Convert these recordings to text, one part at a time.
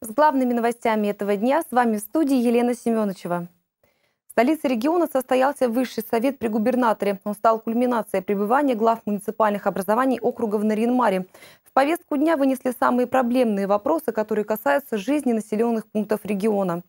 с главными новостями этого дня. С вами в студии Елена Семеновичева. В столице региона состоялся высший совет при губернаторе. Он стал кульминацией пребывания глав муниципальных образований округа в Наринмаре. В повестку дня вынесли самые проблемные вопросы, которые касаются жизни населенных пунктов региона.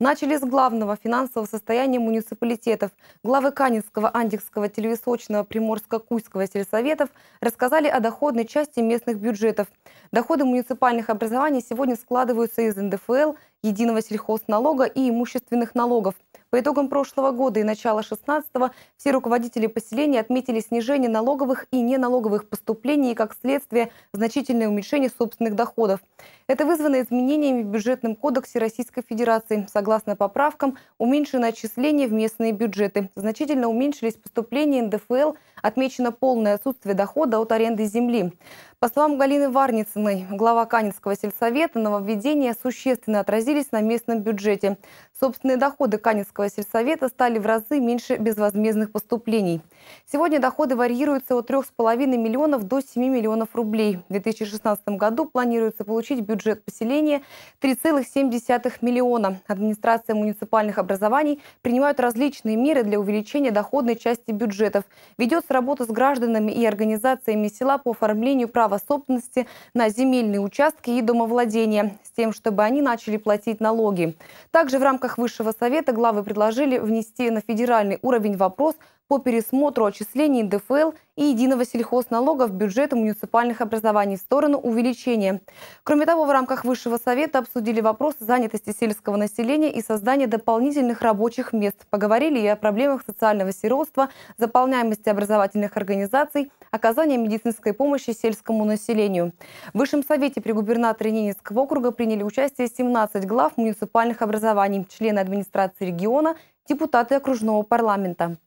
Начали с главного финансового состояния муниципалитетов. Главы Канинского, Андикского, Телевисочного, Приморско-Куйского сельсоветов рассказали о доходной части местных бюджетов. Доходы муниципальных образований сегодня складываются из НДФЛ, единого сельхозналога и имущественных налогов. По итогам прошлого года и начала 16 все руководители поселений отметили снижение налоговых и неналоговых поступлений и, как следствие, значительное уменьшение собственных доходов. Это вызвано изменениями в бюджетном кодексе Российской Федерации. Согласно поправкам, уменьшено отчисление в местные бюджеты. Значительно уменьшились поступления НДФЛ, отмечено полное отсутствие дохода от аренды земли. По словам Галины Варницыной, глава Канинского сельсовета, нововведения существенно отразились на местном бюджете. Собственные доходы Канинского Ленинского сельсовета стали в разы меньше безвозмездных поступлений. Сегодня доходы варьируются от 3,5 миллионов до 7 миллионов рублей. В 2016 году планируется получить бюджет поселения 3,7 миллиона. Администрация муниципальных образований принимают различные меры для увеличения доходной части бюджетов. Ведется работа с гражданами и организациями села по оформлению права собственности на земельные участки и домовладения, с тем, чтобы они начали платить налоги. Также в рамках Высшего совета главы предложили внести на федеральный уровень вопрос по пересмотру отчислений НДФЛ и единого сельхозналога в бюджеты муниципальных образований в сторону увеличения. Кроме того, в рамках Высшего совета обсудили вопрос занятости сельского населения и создания дополнительных рабочих мест. Поговорили и о проблемах социального сиротства, заполняемости образовательных организаций, оказания медицинской помощи сельскому населению. В Высшем совете при губернаторе Ненецкого округа приняли участие 17 глав муниципальных образований, члены администрации региона, депутаты окружного парламента.